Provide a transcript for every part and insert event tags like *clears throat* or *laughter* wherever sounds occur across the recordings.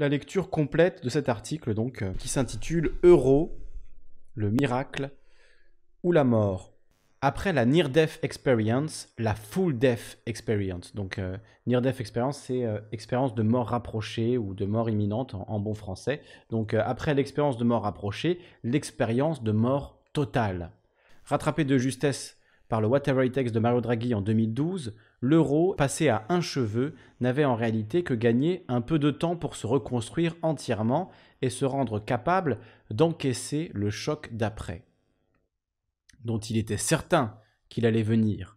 la lecture complète de cet article donc euh, qui s'intitule Euro, le miracle ou la mort. Après la Near Death Experience, la Full Death Experience. Donc euh, Near Death Experience, c'est euh, expérience de mort rapprochée ou de mort imminente en, bon français. Donc après l'expérience de mort rapprochée, l'expérience de mort totale. Rattrapé de justesse par le Whatever It de Mario Draghi en 2012, l'euro, passé à un cheveu, n'avait en réalité que gagné un peu de temps pour se reconstruire entièrement et se rendre capable d'encaisser le choc d'après, dont il était certain qu'il allait venir.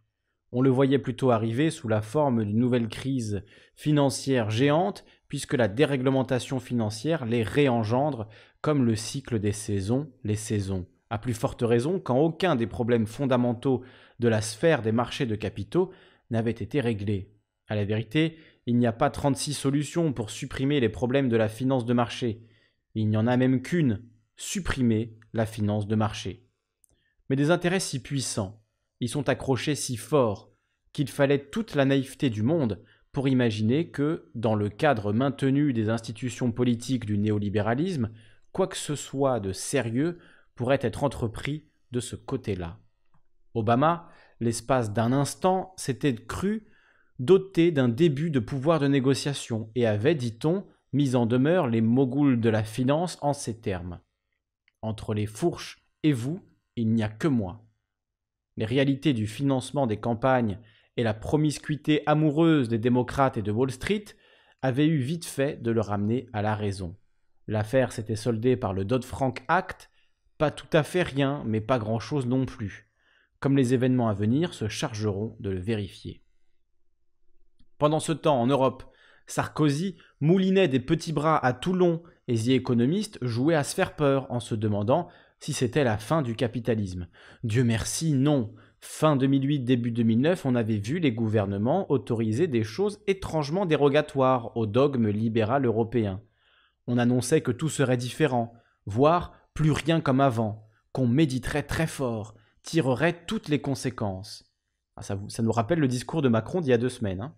On le voyait plutôt arriver sous la forme d'une nouvelle crise financière géante, puisque la déréglementation financière les réengendre comme le cycle des saisons, les saisons. À plus forte raison quand aucun des problèmes fondamentaux de la sphère des marchés de capitaux n'avait été réglé. À la vérité, il n'y a pas 36 solutions pour supprimer les problèmes de la finance de marché. Il n'y en a même qu'une, supprimer la finance de marché. Mais des intérêts si puissants, ils sont accrochés si fort qu'il fallait toute la naïveté du monde pour imaginer que, dans le cadre maintenu des institutions politiques du néolibéralisme, quoi que ce soit de sérieux pourrait être entrepris de ce côté-là. Obama l'espace d'un instant, s'était cru doté d'un début de pouvoir de négociation et avait, dit-on, mis en demeure les mogoules de la finance en ces termes. Entre les fourches et vous, il n'y a que moi. Les réalités du financement des campagnes et la promiscuité amoureuse des démocrates et de Wall Street avaient eu vite fait de le ramener à la raison. L'affaire s'était soldée par le Dodd-Frank Act, pas tout à fait rien, mais pas grand-chose non plus comme les événements à venir se chargeront de le vérifier. Pendant ce temps, en Europe, Sarkozy moulinait des petits bras à Toulon et The économistes jouait à se faire peur en se demandant si c'était la fin du capitalisme. Dieu merci, non. Fin 2008, début 2009, on avait vu les gouvernements autoriser des choses étrangement dérogatoires au dogme libéral européen. On annonçait que tout serait différent, voire plus rien comme avant, qu'on méditerait très fort, tirerait toutes les conséquences. Ah, ça, nous rappelle le discours de Macron d'il y a deux semaines. Hein.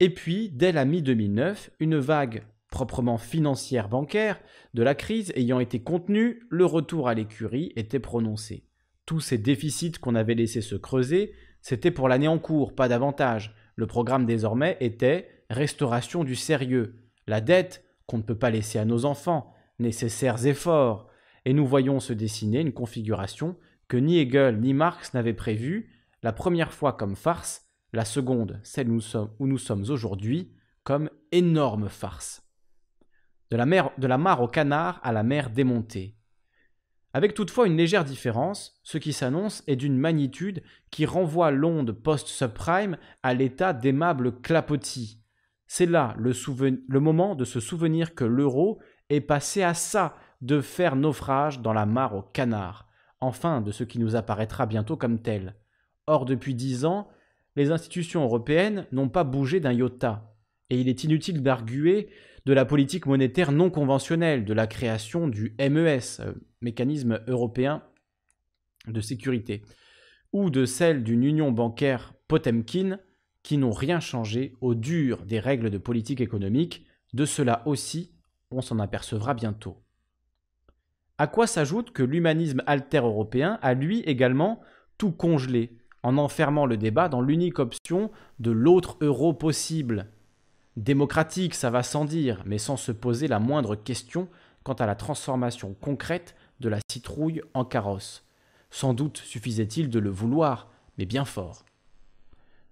Et puis, dès la mi-2009, une vague proprement financière bancaire de la crise ayant été contenue, le retour à l'écurie était prononcé. Tous ces déficits qu'on avait laissés se creuser, c'était pour l'année en cours, pas davantage. Le programme désormais était restauration du sérieux, la dette qu'on ne peut pas laisser à nos enfants, nécessaires efforts, et nous voyons se dessiner une configuration ni Hegel ni Marx n'avaient prévu, la première fois comme farce, la seconde, celle où nous sommes, aujourd'hui, comme énorme farce. De la, mer, de la mare au canard à la mer démontée. Avec toutefois une légère différence, ce qui s'annonce est d'une magnitude qui renvoie l'onde post-subprime à l'état d'aimable clapotis. C'est là le, le moment de se souvenir que l'euro est passé à ça de faire naufrage dans la mare au canard enfin de ce qui nous apparaîtra bientôt comme tel. Or, depuis dix ans, les institutions européennes n'ont pas bougé d'un iota, et il est inutile d'arguer de la politique monétaire non conventionnelle, de la création du MES, euh, Mécanisme européen de sécurité, ou de celle d'une union bancaire Potemkin, qui n'ont rien changé au dur des règles de politique économique, de cela aussi on s'en apercevra bientôt. À quoi s'ajoute que l'humanisme alter-européen a lui également tout congelé, en enfermant le débat dans l'unique option de l'autre euro possible. Démocratique, ça va sans dire, mais sans se poser la moindre question quant à la transformation concrète de la citrouille en carrosse. Sans doute suffisait-il de le vouloir, mais bien fort.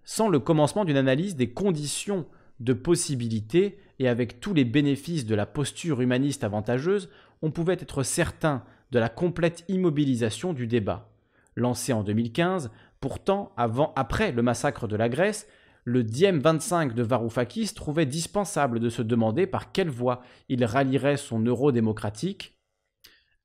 Sans le commencement d'une analyse des conditions de possibilité et avec tous les bénéfices de la posture humaniste avantageuse, on pouvait être certain de la complète immobilisation du débat. Lancé en 2015, pourtant, avant, après le massacre de la Grèce, le Diem 25 de Varoufakis trouvait dispensable de se demander par quelle voie il rallierait son euro-démocratique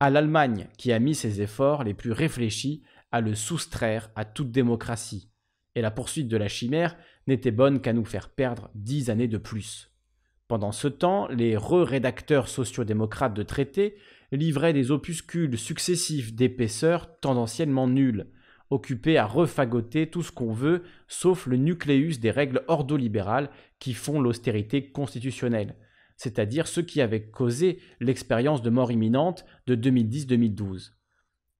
à l'Allemagne qui a mis ses efforts les plus réfléchis à le soustraire à toute démocratie. Et la poursuite de la chimère n'était bonne qu'à nous faire perdre dix années de plus. Pendant ce temps, les re-rédacteurs sociodémocrates de traités livraient des opuscules successifs d'épaisseur tendanciellement nulle, occupés à refagoter tout ce qu'on veut, sauf le nucléus des règles ordolibérales qui font l'austérité constitutionnelle, c'est-à-dire ce qui avait causé l'expérience de mort imminente de 2010-2012.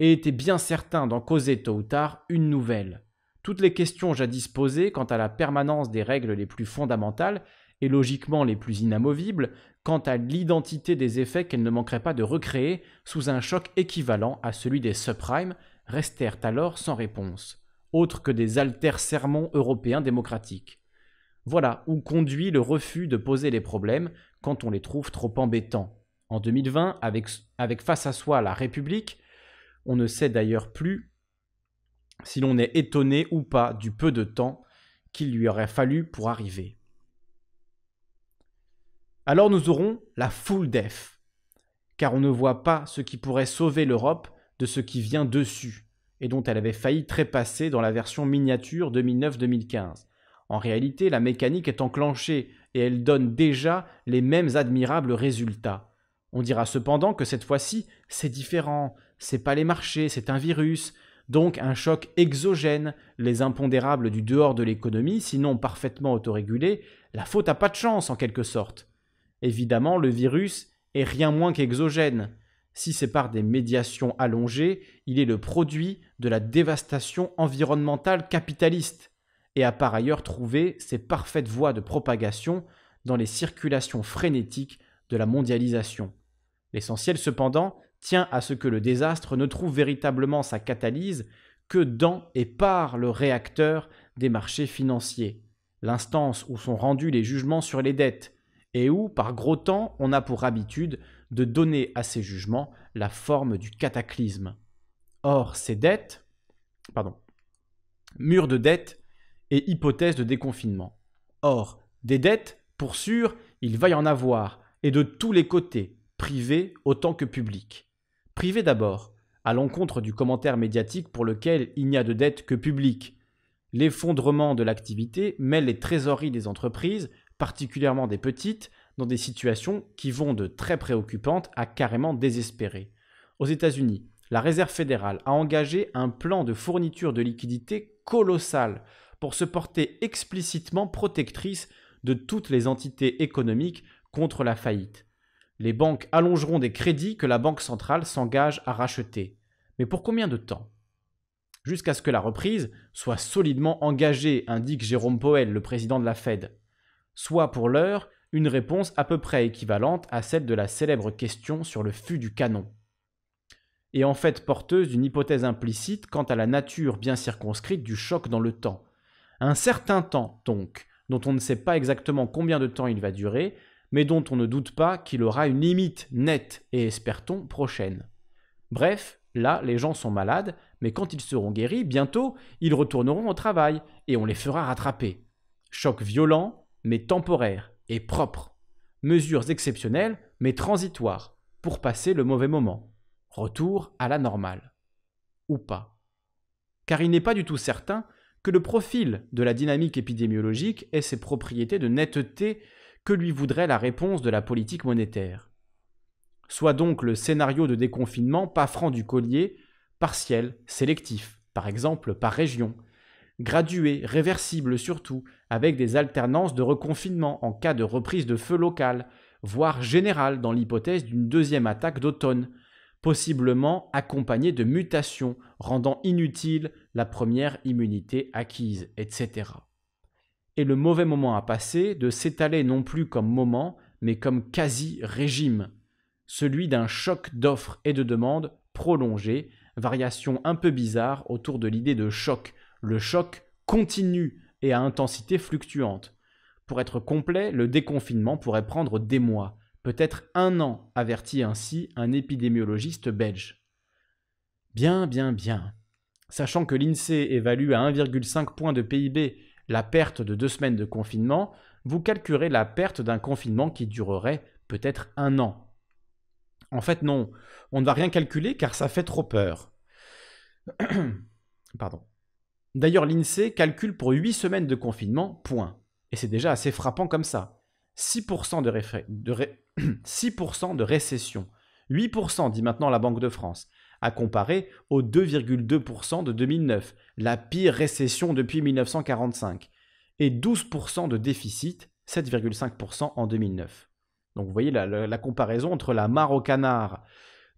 Et étaient bien certains d'en causer tôt ou tard une nouvelle. Toutes les questions jadis posées quant à la permanence des règles les plus fondamentales et logiquement les plus inamovibles quant à l'identité des effets qu'elle ne manquerait pas de recréer sous un choc équivalent à celui des subprimes, restèrent alors sans réponse, autre que des alters sermons européens démocratiques. Voilà où conduit le refus de poser les problèmes quand on les trouve trop embêtants. En 2020, avec face à soi la République, on ne sait d'ailleurs plus si l'on est étonné ou pas du peu de temps qu'il lui aurait fallu pour arriver alors nous aurons la full def, car on ne voit pas ce qui pourrait sauver l'Europe de ce qui vient dessus, et dont elle avait failli trépasser dans la version miniature 2009-2015. En réalité, la mécanique est enclenchée et elle donne déjà les mêmes admirables résultats. On dira cependant que cette fois-ci, c'est différent, c'est pas les marchés, c'est un virus, donc un choc exogène, les impondérables du dehors de l'économie, sinon parfaitement autorégulés, la faute a pas de chance en quelque sorte. Évidemment, le virus est rien moins qu'exogène. Si c'est par des médiations allongées, il est le produit de la dévastation environnementale capitaliste et a par ailleurs trouvé ses parfaites voies de propagation dans les circulations frénétiques de la mondialisation. L'essentiel cependant tient à ce que le désastre ne trouve véritablement sa catalyse que dans et par le réacteur des marchés financiers, l'instance où sont rendus les jugements sur les dettes, et où, par gros temps, on a pour habitude de donner à ces jugements la forme du cataclysme. Or, ces dettes, pardon, murs de dettes et hypothèses de déconfinement. Or, des dettes, pour sûr, il va y en avoir, et de tous les côtés, privés autant que publics. Privés d'abord, à l'encontre du commentaire médiatique pour lequel il n'y a de dettes que publiques. L'effondrement de l'activité mêle les trésoreries des entreprises particulièrement des petites, dans des situations qui vont de très préoccupantes à carrément désespérées. Aux États-Unis, la Réserve fédérale a engagé un plan de fourniture de liquidités colossal pour se porter explicitement protectrice de toutes les entités économiques contre la faillite. Les banques allongeront des crédits que la Banque centrale s'engage à racheter. Mais pour combien de temps Jusqu'à ce que la reprise soit solidement engagée, indique Jérôme Powell, le président de la Fed soit pour l'heure une réponse à peu près équivalente à celle de la célèbre question sur le fût du canon. Et en fait porteuse d'une hypothèse implicite quant à la nature bien circonscrite du choc dans le temps. Un certain temps, donc, dont on ne sait pas exactement combien de temps il va durer, mais dont on ne doute pas qu'il aura une limite nette et espère-t-on prochaine. Bref, là, les gens sont malades, mais quand ils seront guéris, bientôt, ils retourneront au travail, et on les fera rattraper. Choc violent, mais temporaires et propres. Mesures exceptionnelles, mais transitoires, pour passer le mauvais moment. Retour à la normale. Ou pas. Car il n'est pas du tout certain que le profil de la dynamique épidémiologique ait ses propriétés de netteté que lui voudrait la réponse de la politique monétaire. Soit donc le scénario de déconfinement pas franc du collier, partiel, sélectif, par exemple par région, graduée, réversible surtout, avec des alternances de reconfinement en cas de reprise de feu local, voire générale dans l'hypothèse d'une deuxième attaque d'automne, possiblement accompagnée de mutations rendant inutile la première immunité acquise, etc. Et le mauvais moment a passé de s'étaler non plus comme moment, mais comme quasi-régime, celui d'un choc d'offres et de demandes prolongé, variation un peu bizarre autour de l'idée de choc le choc continue et à intensité fluctuante. Pour être complet, le déconfinement pourrait prendre des mois, peut-être un an, avertit ainsi un épidémiologiste belge. Bien, bien, bien. Sachant que l'INSEE évalue à 1,5 point de PIB la perte de deux semaines de confinement, vous calculez la perte d'un confinement qui durerait peut-être un an. En fait, non, on ne va rien calculer car ça fait trop peur. *clears throat* Pardon. D'ailleurs, l'INSEE calcule pour 8 semaines de confinement, point. Et c'est déjà assez frappant comme ça. 6% de, 6 *clears throat* de récession, 8% dit maintenant la Banque de France, à comparer aux 2,2% de 2009, la pire récession depuis 1945, et 12% de déficit, 7,5% en 2009. Donc vous voyez la, comparaison entre la mare canard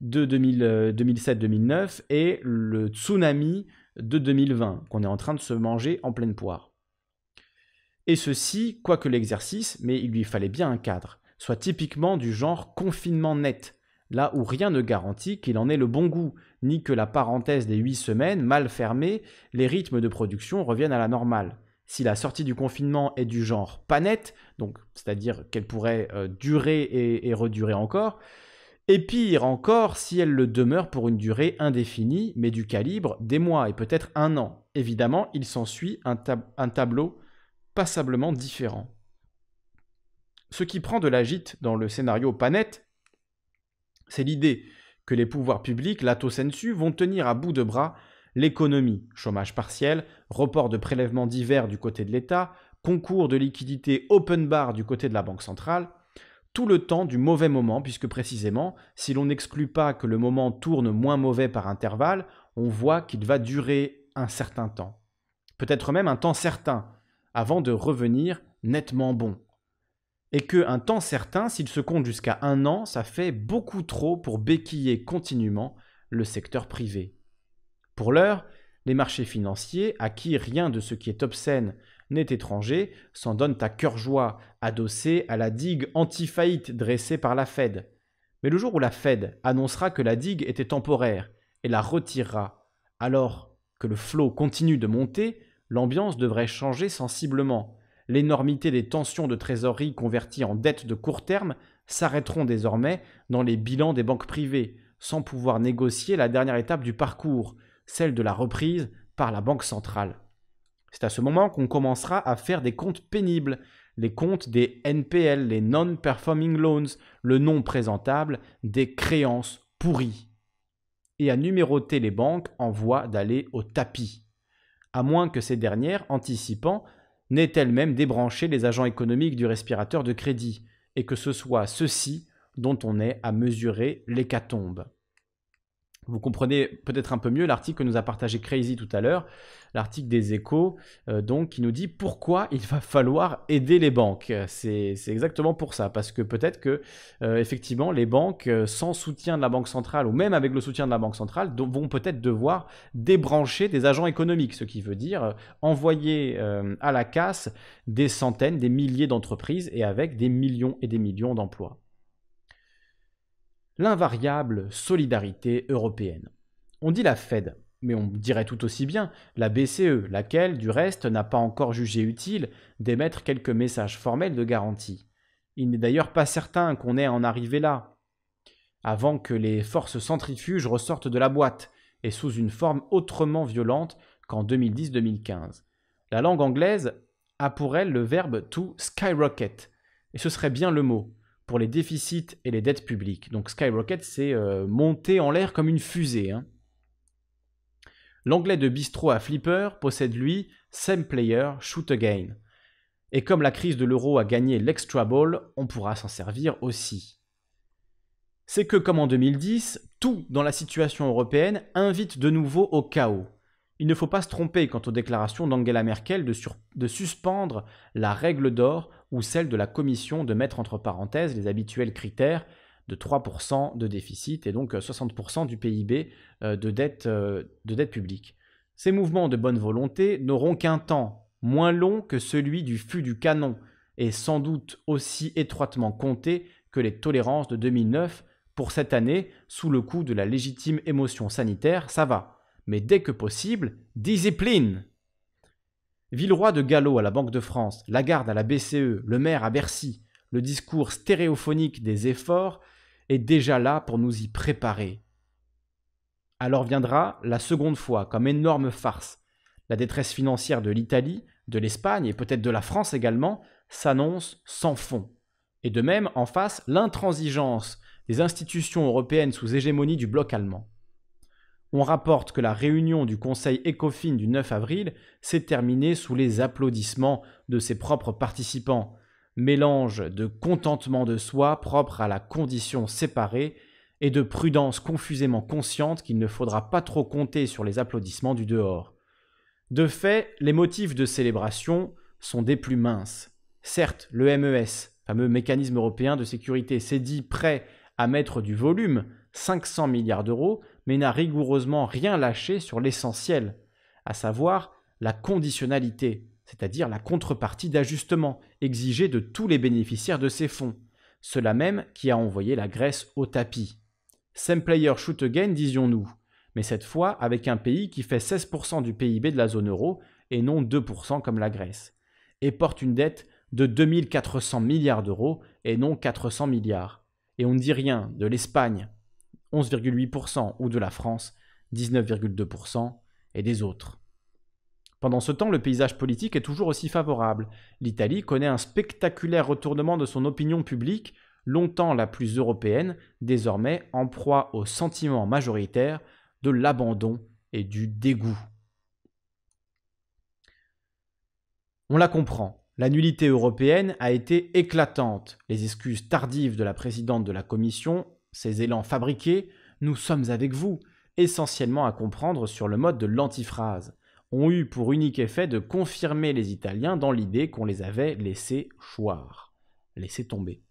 de 2007-2009 euh, et le tsunami de 2020, qu'on est en train de se manger en pleine poire. Et ceci, quoique l'exercice, mais il lui fallait bien un cadre, soit typiquement du genre confinement net, là où rien ne garantit qu'il en ait le bon goût, ni que la parenthèse des 8 semaines, mal fermée, les rythmes de production reviennent à la normale. Si la sortie du confinement est du genre pas net donc c'est-à-dire qu'elle pourrait euh, durer et redurer encore, et pire encore si elle le demeure pour une durée indéfinie, mais du calibre des mois et peut-être un an. Évidemment, il s'ensuit un, un, tableau passablement différent. Ce qui prend de la l'agite dans le scénario Panet, c'est l'idée que les pouvoirs publics, lato sensu, vont tenir à bout de bras l'économie, chômage partiel, report de prélèvements divers du côté de l'État, concours de liquidités open bar du côté de la Banque centrale, tout le temps du mauvais moment, puisque précisément, si l'on n'exclut pas que le moment tourne moins mauvais par intervalle, on voit qu'il va durer un certain temps, peut-être même un temps certain, avant de revenir nettement bon. Et que un temps certain, s'il se compte jusqu'à un an, ça fait beaucoup trop pour béquiller continuellement le secteur privé. Pour l'heure, les marchés financiers, à qui rien de ce qui est obscène n'est étranger, s'en donne ta cœur joie, adossée à la digue anti-faillite dressée par la Fed. Mais le jour où la Fed annoncera que la digue était temporaire et la retirera, alors que le flot continue de monter, l'ambiance devrait changer sensiblement. L'énormité des tensions de trésorerie converties en dettes de court terme s'arrêteront désormais dans les bilans des banques privées, sans pouvoir négocier la dernière étape du parcours, celle de la reprise par la Banque centrale. C'est à ce moment qu'on commencera à faire des comptes pénibles, les comptes des NPL, les Non-Performing Loans, le nom présentable des créances pourries, et à numéroter les banques en voie d'aller au tapis, à moins que ces dernières, anticipant, n'aient elles-mêmes débranché les agents économiques du respirateur de crédit, et que ce soit ceux-ci dont on ait à mesurer l'hécatombe vous comprenez peut-être un peu mieux l'article que nous a partagé Crazy tout à l'heure, l'article des échos, euh, donc qui nous dit pourquoi il va falloir aider les banques. C'est exactement pour ça, parce que peut-être que euh, effectivement les banques, euh, sans soutien de la Banque centrale, ou même avec le soutien de la Banque centrale, vont peut-être devoir débrancher des agents économiques, ce qui veut dire envoyer à la casse des centaines, des milliers d'entreprises et avec des millions et des millions d'emplois l'invariable solidarité européenne. On dit la Fed, mais on dirait tout aussi bien la BCE, laquelle, du reste, n'a pas encore jugé utile d'émettre quelques messages formels de garantie. Il n'est d'ailleurs pas certain qu'on ait en arrivé là, avant que les forces centrifuges ressortent de la boîte, et sous une forme autrement violente qu'en 2010-2015. La langue anglaise a pour elle le verbe to skyrocket, et ce serait bien le mot, les déficits et les dettes publiques. Donc skyrocket, c'est euh, monter en l'air comme une fusée. Hein. L'anglais de bistrot à flipper possède lui same player, shoot again. Et comme la crise de l'euro a gagné l'extra ball, on pourra s'en servir aussi. C'est que comme en 2010, tout dans la situation européenne invite de nouveau au chaos il ne faut pas se tromper quant aux déclarations d'Angela Merkel de, suspendre la règle d'or ou celle de la Commission de mettre entre parenthèses les habituels critères de 3% de déficit et donc 60% euh, du PIB euh, de dette, euh, de dette publique. Ces mouvements de bonne volonté n'auront qu'un temps moins long que celui du fût du canon et sans doute aussi étroitement compté que les tolérances de 2009 pour cette année sous le coup de la légitime émotion sanitaire, ça va mais dès que possible, discipline. Villeroy de Gallo à la Banque de France, Lagarde à la BCE, le maire à Bercy, le discours stéréophonique des efforts est déjà là pour nous y préparer. Alors viendra la seconde fois, comme énorme farce. La détresse financière de l'Italie, de l'Espagne et peut-être de la France également s'annonce sans fond. Et de même, en face, l'intransigeance des institutions européennes sous hégémonie du bloc allemand. On rapporte que la réunion du Conseil ECOFIN du 9 avril s'est terminée sous les applaudissements de ses propres participants, mélange de contentement de soi propre à la condition séparée et de prudence confusément consciente qu'il ne faudra pas trop compter sur les applaudissements du dehors. De fait, les motifs de célébration sont des plus minces. Certes, le MES, fameux mécanisme européen de sécurité, s'est dit prêt à mettre du volume, 500 milliards d'euros, mais n'a rigoureusement rien lâché sur l'essentiel, à savoir la conditionnalité, c'est-à-dire la contrepartie d'ajustement exigée de tous les bénéficiaires de ces fonds, cela même qui a envoyé la Grèce au tapis. Same player shoot again, disions-nous, mais cette fois avec un pays qui fait 16% du PIB de la zone euro et non 2% comme la Grèce, et porte une dette de 2400 milliards d'euros et non 400 milliards. Et on ne dit rien de l'Espagne, 11,8%, ou de la France, 19,2%, et des autres. Pendant ce temps, le paysage politique est toujours aussi favorable. L'Italie connaît un spectaculaire retournement de son opinion publique, longtemps la plus européenne, désormais en proie au sentiment majoritaire de l'abandon et du dégoût. On la comprend. La nullité européenne a été éclatante. Les excuses tardives de la présidente de la Commission ces élans fabriqués, nous sommes avec vous, essentiellement à comprendre sur le mode de l'antiphrase, ont eu pour unique effet de confirmer les Italiens dans l'idée qu'on les avait laissés choir, laissés tomber.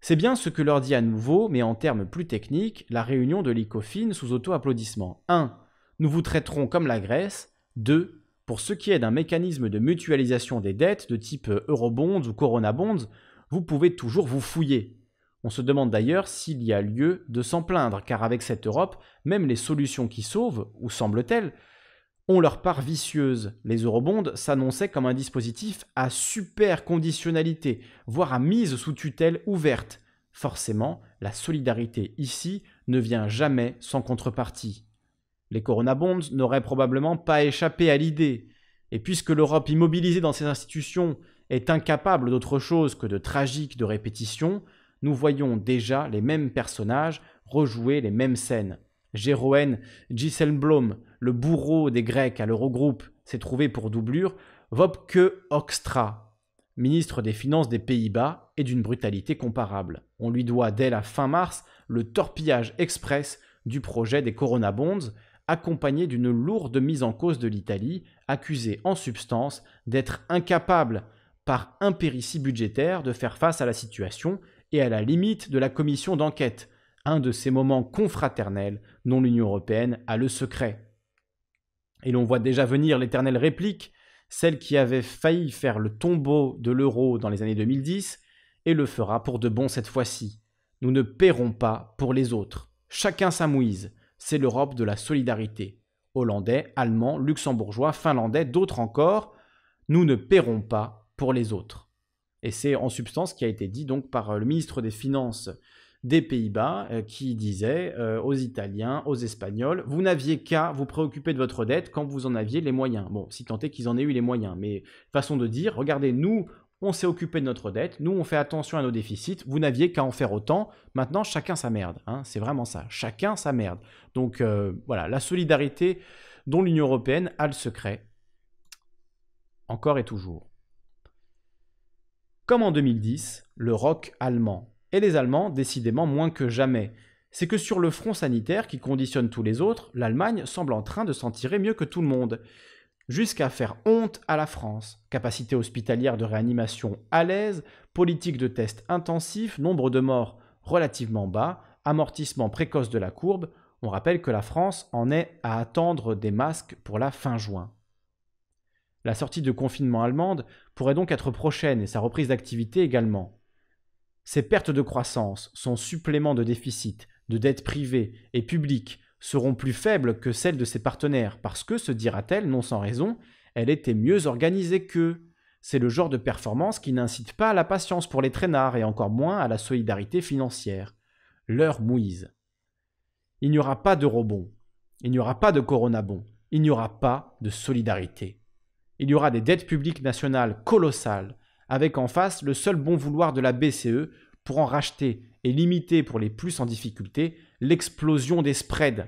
C'est bien ce que leur dit à nouveau, mais en termes plus techniques, la réunion de l'ICOFIN sous auto-applaudissement. 1. Nous vous traiterons comme la Grèce. 2. Pour ce qui est d'un mécanisme de mutualisation des dettes de type eurobonds ou coronabonds, vous pouvez toujours vous fouiller. On se demande d'ailleurs s'il y a lieu de s'en plaindre, car avec cette Europe, même les solutions qui sauvent, ou semblent-elles, ont leur part vicieuse. Les eurobonds s'annonçaient comme un dispositif à super conditionnalité, voire à mise sous tutelle ouverte. Forcément, la solidarité ici ne vient jamais sans contrepartie. Les coronabonds n'auraient probablement pas échappé à l'idée. Et puisque l'Europe immobilisée dans ses institutions est incapable d'autre chose que de tragique de répétition, nous voyons déjà les mêmes personnages rejouer les mêmes scènes. Jeroen Gisselblom, le bourreau des Grecs à l'Eurogroupe, s'est trouvé pour doublure Vopke Hoekstra, ministre des Finances des Pays-Bas et d'une brutalité comparable. On lui doit dès la fin mars le torpillage express du projet des Corona Bonds, accompagné d'une lourde mise en cause de l'Italie, accusée en substance d'être incapable, par impéritie budgétaire, de faire face à la situation et à la limite de la commission d'enquête, un de ces moments confraternels dont l'Union européenne a le secret. Et l'on voit déjà venir l'éternelle réplique, celle qui avait failli faire le tombeau de l'euro dans les années 2010, et le fera pour de bon cette fois-ci. Nous ne paierons pas pour les autres. Chacun sa mouise. C'est l'Europe de la solidarité. Hollandais, Allemands, Luxembourgeois, Finlandais, d'autres encore. Nous ne paierons pas pour les autres. Et c'est en substance ce qui a été dit donc par euh, le ministre des Finances des Pays-Bas euh, qui disait euh, aux Italiens, aux Espagnols, vous n'aviez qu'à vous préoccuper de votre dette quand vous en aviez les moyens. Bon, si tant est qu'ils en aient eu les moyens, mais façon de dire, regardez, nous, on s'est occupé de notre dette, nous, on fait attention à nos déficits, vous n'aviez qu'à en faire autant, maintenant, chacun sa merde. Hein, c'est vraiment ça, chacun sa merde. Donc voilà, la solidarité dont l'Union européenne a le secret, encore et toujours. Comme en 2010, le rock allemand. Et les Allemands, décidément moins que jamais. C'est que sur le front sanitaire qui conditionne tous les autres, l'Allemagne semble en train de s'en tirer mieux que tout le monde. Jusqu'à faire honte à la France. Capacité hospitalière de réanimation à l'aise, politique de tests intensifs, nombre de morts relativement bas, amortissement précoce de la courbe, on rappelle que la France en est à attendre des masques pour la fin juin. La sortie de confinement allemande pourrait donc être prochaine et sa reprise d'activité également. Ses pertes de croissance, son supplément de déficit, de dette privée et publique seront plus faibles que celles de ses partenaires parce que, se dira-t-elle non sans raison, elle était mieux organisée qu'eux. C'est le genre de performance qui n'incite pas à la patience pour les traînards et encore moins à la solidarité financière. L'heure mouise. Il n'y aura pas de rebond. Il n'y aura pas de coronabond. Il n'y aura pas de solidarité il y aura des dettes publiques nationales colossales, avec en face le seul bon vouloir de la BCE pour en racheter et limiter pour les plus en difficulté l'explosion des spreads.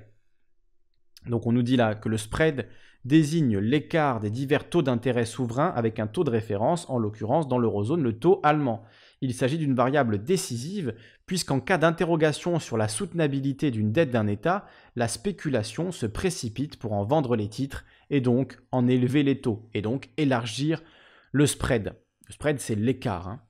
Donc on nous dit là que le spread, désigne l'écart des divers taux d'intérêt souverains avec un taux de référence, en l'occurrence dans l'eurozone le taux allemand. Il s'agit d'une variable décisive puisqu'en cas d'interrogation sur la soutenabilité d'une dette d'un État, la spéculation se précipite pour en vendre les titres et donc en élever les taux et donc élargir le spread. Le spread c'est l'écart. Hein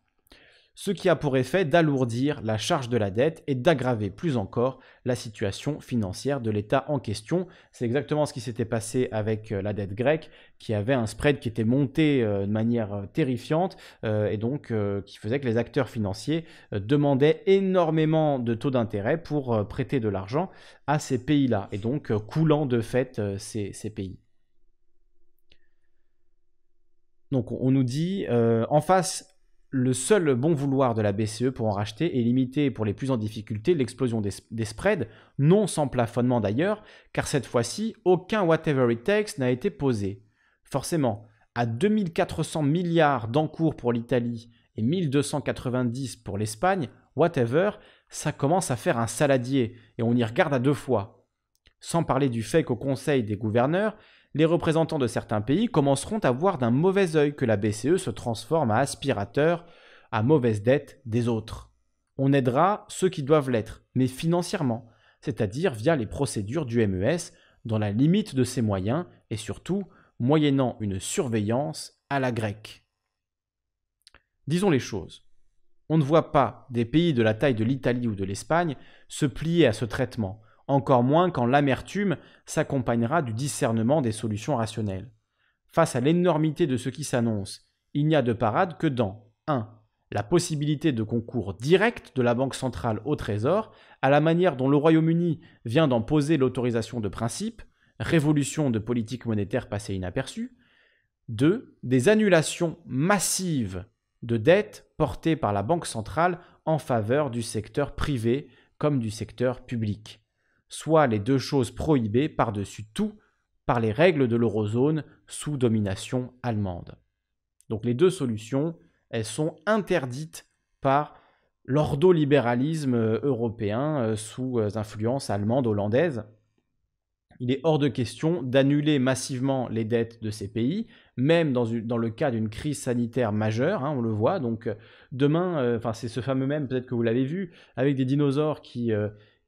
ce qui a pour effet d'alourdir la charge de la dette et d'aggraver plus encore la situation financière de l'État en question. C'est exactement ce qui s'était passé avec euh, la dette grecque, qui avait un spread qui était monté euh, de manière euh, terrifiante et donc qui faisait que les acteurs financiers demandaient énormément de taux d'intérêt pour prêter de l'argent à ces pays-là, et donc coulant de fait ces, pays. Donc on nous dit, en face le seul bon vouloir de la BCE pour en racheter est limiter pour les plus en difficulté l'explosion des, spreads, non sans plafonnement d'ailleurs, car cette fois-ci, aucun whatever it takes n'a été posé. Forcément, à 2400 milliards d'encours pour l'Italie et 1290 pour l'Espagne, whatever, ça commence à faire un saladier et on y regarde à deux fois. Sans parler du fait qu'au Conseil des gouverneurs, les représentants de certains pays commenceront à voir d'un mauvais œil que la BCE se transforme à aspirateur à mauvaise dette des autres. On aidera ceux qui doivent l'être, mais financièrement, c'est-à-dire via les procédures du MES, dans la limite de ses moyens et surtout moyennant une surveillance à la grecque. Disons les choses. On ne voit pas des pays de la taille de l'Italie ou de l'Espagne se plier à ce traitement, encore moins quand l'amertume s'accompagnera du discernement des solutions rationnelles. Face à l'énormité de ce qui s'annonce, il n'y a de parade que dans 1. La possibilité de concours direct de la Banque centrale au Trésor, à la manière dont le Royaume-Uni vient d'en poser l'autorisation de principe, révolution de politique monétaire passée inaperçue. 2. Des annulations massives de dettes portées par la Banque centrale en faveur du secteur privé comme du secteur public soit les deux choses prohibées par-dessus tout par les règles de l'eurozone sous domination allemande. Donc les deux solutions, elles sont interdites par l'ordolibéralisme euh, européen euh, sous euh, influence allemande-hollandaise. Il est hors de question d'annuler massivement les dettes de ces pays, même dans, le cas d'une crise sanitaire majeure, hein, on le voit. Donc demain, c'est ce fameux même, peut-être que vous l'avez vu, avec des dinosaures qui,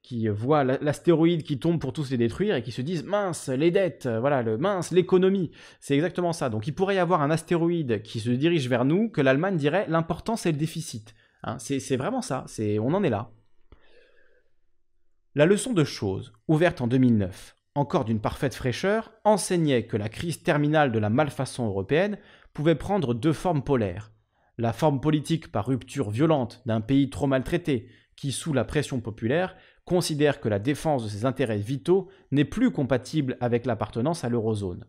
qui voient l'astéroïde qui tombe pour tous les détruire et qui se disent mince les dettes, euh, voilà le mince l'économie, c'est exactement ça. Donc il pourrait y avoir un astéroïde qui se dirige vers nous que l'Allemagne dirait l'important c'est le déficit. Hein, c'est vraiment ça, c'est on en est là. La leçon de choses, ouverte en 2009, encore d'une parfaite fraîcheur, enseignait que la crise terminale de la malfaçon européenne pouvait prendre deux formes polaires. La forme politique par rupture violente d'un pays trop maltraité, qui, sous la pression populaire, considère que la défense de ses intérêts vitaux n'est plus compatible avec l'appartenance à l'eurozone.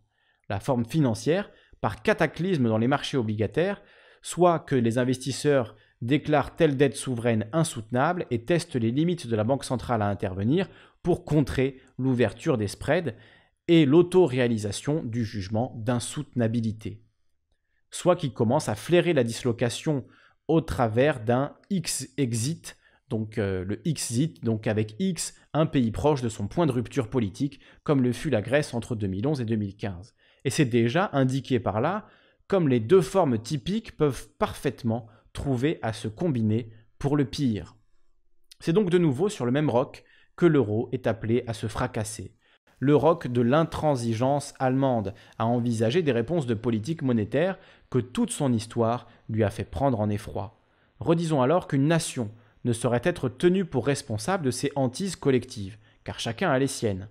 La forme financière, par cataclysme dans les marchés obligataires, soit que les investisseurs déclarent telle dette souveraine insoutenable et testent les limites de la Banque centrale à intervenir pour contrer l'ouverture des spreads et l'autoréalisation du jugement d'insoutenabilité. Soit qu'ils commencent à flairer la dislocation au travers d'un X-exit donc euh, le le Xit, donc avec X, un pays proche de son point de rupture politique, comme le fut la Grèce entre 2011 et 2015. Et c'est déjà indiqué par là comme les deux formes typiques peuvent parfaitement trouver à se combiner pour le pire. C'est donc de nouveau sur le même roc que l'euro est appelé à se fracasser. Le roc de l'intransigeance allemande a envisagé des réponses de politique monétaire que toute son histoire lui a fait prendre en effroi. Redisons alors qu'une nation ne saurait être tenu pour responsable de ces hantises collectives, car chacun a les siennes.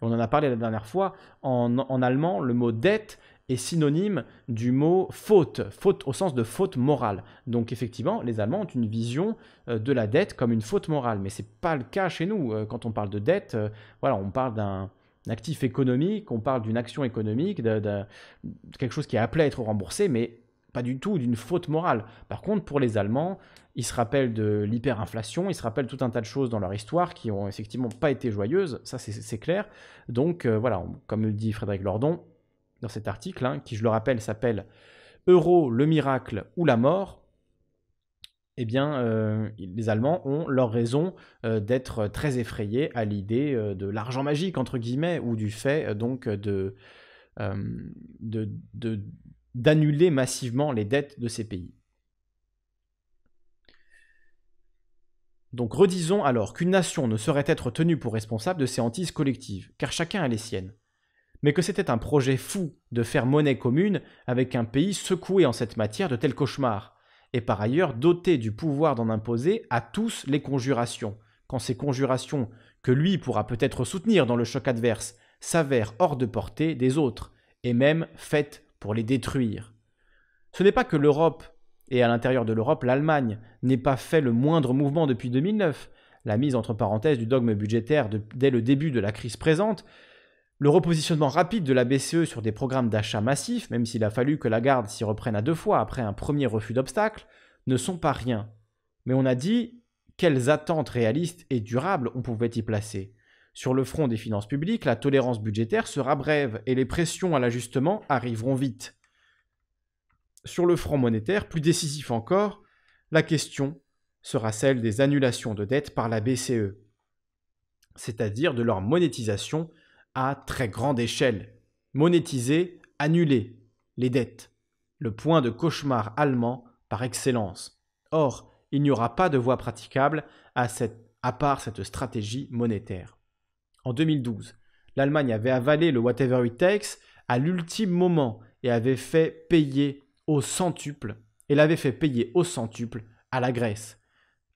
on en a parlé la dernière fois, en, allemand, le mot dette est synonyme du mot faute, faute au sens de faute morale. Donc effectivement, les Allemands ont une vision euh, de la dette comme une faute morale, mais c'est pas le cas chez nous. Euh, quand on parle de dette, euh, voilà, on parle d'un actif économique, on parle d'une action économique, de quelque chose qui est appelé à être remboursé, mais pas du tout d'une faute morale. Par contre, pour les Allemands, ils se rappellent de l'hyperinflation, ils se rappellent tout un tas de choses dans leur histoire qui ont effectivement pas été joyeuses, ça c'est clair. Donc euh, voilà, comme le dit Frédéric Lordon dans cet article, hein, qui je le rappelle s'appelle Euro, le miracle ou la mort, eh bien, euh, les Allemands ont leur raison euh, d'être très effrayés à l'idée de l'argent magique, entre guillemets, ou du fait donc de, de, de, d'annuler massivement les dettes de ces pays. Donc redisons alors qu'une nation ne saurait être tenue pour responsable de ses hantises collectives, car chacun a les siennes, mais que c'était un projet fou de faire monnaie commune avec un pays secoué en cette matière de tels cauchemars, et par ailleurs doté du pouvoir d'en imposer à tous les conjurations, quand ces conjurations, que lui pourra peut-être soutenir dans le choc adverse, s'avèrent hors de portée des autres, et même faites pour les détruire. Ce n'est pas que l'Europe, et à l'intérieur de l'Europe, l'Allemagne, n'ait pas fait le moindre mouvement depuis 2009, la mise entre parenthèses du dogme budgétaire dès le début de la crise présente, le repositionnement rapide de la BCE sur des programmes d'achat massifs, même s'il a fallu que la garde s'y reprenne à deux fois après un premier refus d'obstacle, ne sont pas rien. Mais on a dit quelles attentes réalistes et durables on pouvait y placer. Sur le front des finances publiques, la tolérance budgétaire sera brève et les pressions à l'ajustement arriveront vite. Sur le front monétaire, plus décisif encore, la question sera celle des annulations de dettes par la BCE, c'est-à-dire de leur monétisation à très grande échelle. Monétiser, annuler les dettes, le point de cauchemar allemand par excellence. Or, il n'y aura pas de voie praticable à, cette, à part cette stratégie monétaire en 2012. L'Allemagne avait avalé le whatever it takes à l'ultime moment et avait fait payer au centuple, et l'avait fait payer au centuple à la Grèce.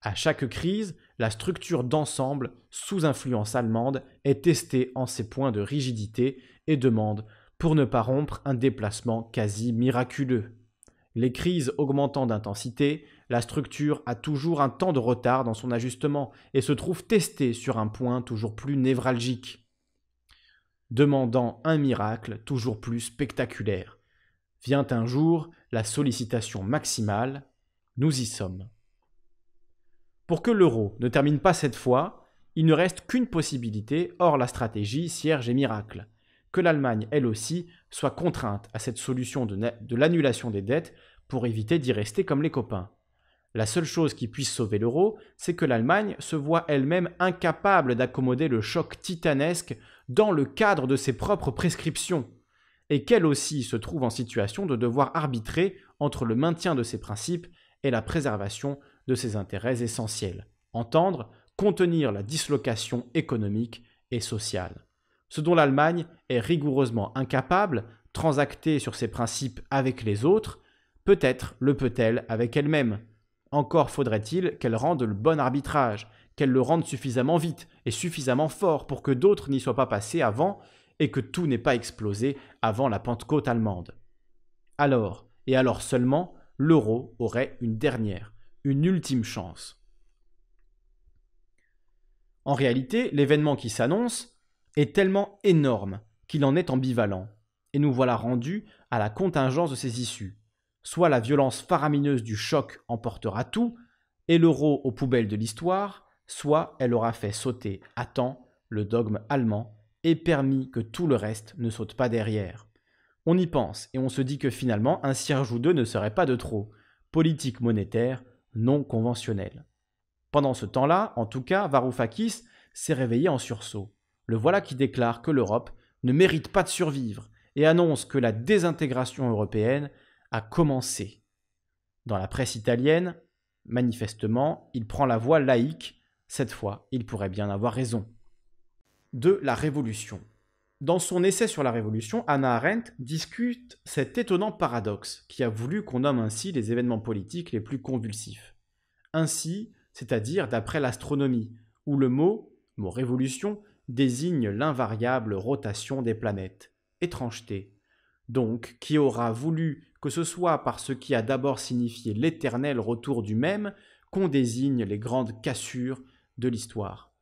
À chaque crise, la structure d'ensemble sous influence allemande est testée en ses points de rigidité et demande pour ne pas rompre un déplacement quasi miraculeux. Les crises augmentant d'intensité, la structure a toujours un temps de retard dans son ajustement et se trouve testée sur un point toujours plus névralgique, demandant un miracle toujours plus spectaculaire. Vient un jour la sollicitation maximale, nous y sommes. Pour que l'euro ne termine pas cette fois, il ne reste qu'une possibilité hors la stratégie cierge et miracle, que l'Allemagne, elle aussi, soit contrainte à cette solution de, de l'annulation des dettes pour éviter d'y rester comme les copains. La seule chose qui puisse sauver l'euro, c'est que l'Allemagne se voit elle-même incapable d'accommoder le choc titanesque dans le cadre de ses propres prescriptions, et qu'elle aussi se trouve en situation de devoir arbitrer entre le maintien de ses principes et la préservation de ses intérêts essentiels. Entendre, contenir la dislocation économique et sociale. Ce dont l'Allemagne est rigoureusement incapable, transacter sur ses principes avec les autres, peut-être le peut-elle avec elle-même. Encore faudrait-il qu'elle rende le bon arbitrage, qu'elle le rende suffisamment vite et suffisamment fort pour que d'autres n'y soient pas passés avant et que tout n'ait pas explosé avant la Pentecôte allemande. Alors, et alors seulement, l'euro aurait une dernière, une ultime chance. En réalité, l'événement qui s'annonce est tellement énorme qu'il en est ambivalent, et nous voilà rendus à la contingence de ses issues soit la violence faramineuse du choc emportera tout, et l'euro aux poubelles de l'histoire, soit elle aura fait sauter à temps le dogme allemand et permis que tout le reste ne saute pas derrière. On y pense et on se dit que finalement un cierge ou deux ne serait pas de trop. Politique monétaire non conventionnelle. Pendant ce temps-là, en tout cas, Varoufakis s'est réveillé en sursaut. Le voilà qui déclare que l'Europe ne mérite pas de survivre et annonce que la désintégration européenne commencé. Dans la presse italienne, manifestement, il prend la voie laïque. Cette fois, il pourrait bien avoir raison. De la Révolution. Dans son essai sur la Révolution, Hannah Arendt discute cet étonnant paradoxe qui a voulu qu'on nomme ainsi les événements politiques les plus convulsifs. Ainsi, c'est-à-dire d'après l'astronomie, où le mot, mot révolution, désigne l'invariable rotation des planètes. Étrangeté. Donc, qui aura voulu que ce soit par ce qui a d'abord signifié l'éternel retour du même, qu'on désigne les grandes cassures de l'histoire.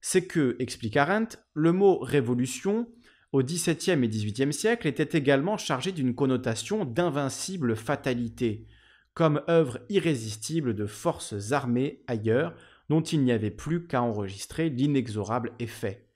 C'est que, explique Arendt, le mot révolution, au XVIIe et XVIIIe siècle, était également chargé d'une connotation d'invincible fatalité, comme œuvre irrésistible de forces armées ailleurs, dont il n'y avait plus qu'à enregistrer l'inexorable effet.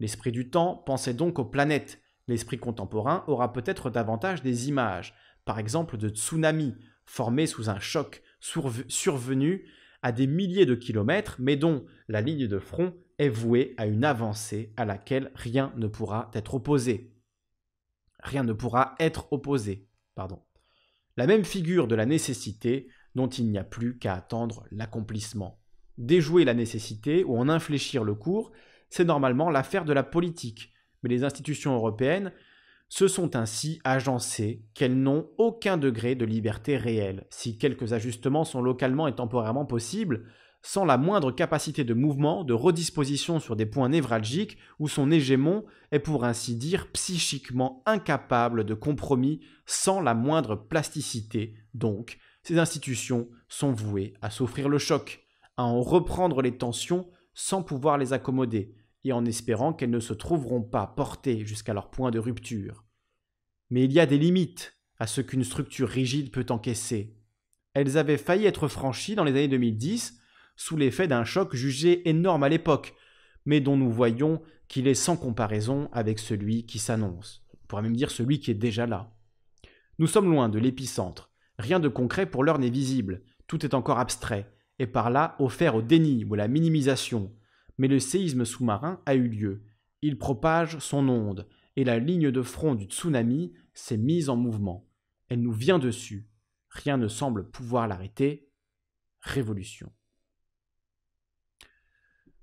L'esprit du temps pensait donc aux planètes, l'esprit contemporain aura peut-être davantage des images, par exemple de tsunamis formés sous un choc survenu à des milliers de kilomètres, mais dont la ligne de front est vouée à une avancée à laquelle rien ne pourra être opposé. Rien ne pourra être opposé, pardon. La même figure de la nécessité dont il n'y a plus qu'à attendre l'accomplissement. Déjouer la nécessité ou en infléchir le cours, c'est normalement l'affaire de la politique, mais les institutions européennes se sont ainsi agencées qu'elles n'ont aucun degré de liberté réelle, si quelques ajustements sont localement et temporairement possibles, sans la moindre capacité de mouvement, de redisposition sur des points névralgiques où son hégémon est pour ainsi dire psychiquement incapable de compromis sans la moindre plasticité. Donc, ces institutions sont vouées à souffrir le choc, à en reprendre les tensions sans pouvoir les accommoder, et en espérant qu'elles ne se trouveront pas portées jusqu'à leur point de rupture. Mais il y a des limites à ce qu'une structure rigide peut encaisser. Elles avaient failli être franchies dans les années 2010 sous l'effet d'un choc jugé énorme à l'époque, mais dont nous voyons qu'il est sans comparaison avec celui qui s'annonce. On pourrait même dire celui qui est déjà là. Nous sommes loin de l'épicentre. Rien de concret pour l'heure n'est visible. Tout est encore abstrait, et par là offert au déni ou à la minimisation, mais le séisme sous-marin a eu lieu. Il propage son onde, et la ligne de front du tsunami s'est mise en mouvement. Elle nous vient dessus. Rien ne semble pouvoir l'arrêter. Révolution.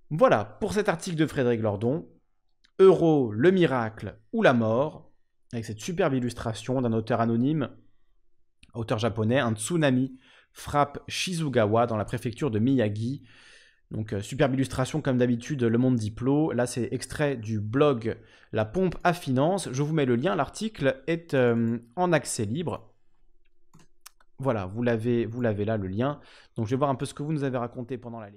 Voilà pour cet article de Frédéric Lordon. Euro, le miracle ou la mort, avec cette superbe illustration d'un auteur anonyme, auteur japonais, un tsunami frappe Shizugawa dans la préfecture de Miyagi. Donc, euh, superbe illustration comme d'habitude, Le Monde Diplo. Là, c'est extrait du blog La pompe à finance. Je vous mets le lien. L'article est euh, en accès libre. Voilà, vous l'avez là, le lien. Donc, je vais voir un peu ce que vous nous avez raconté pendant la lecture.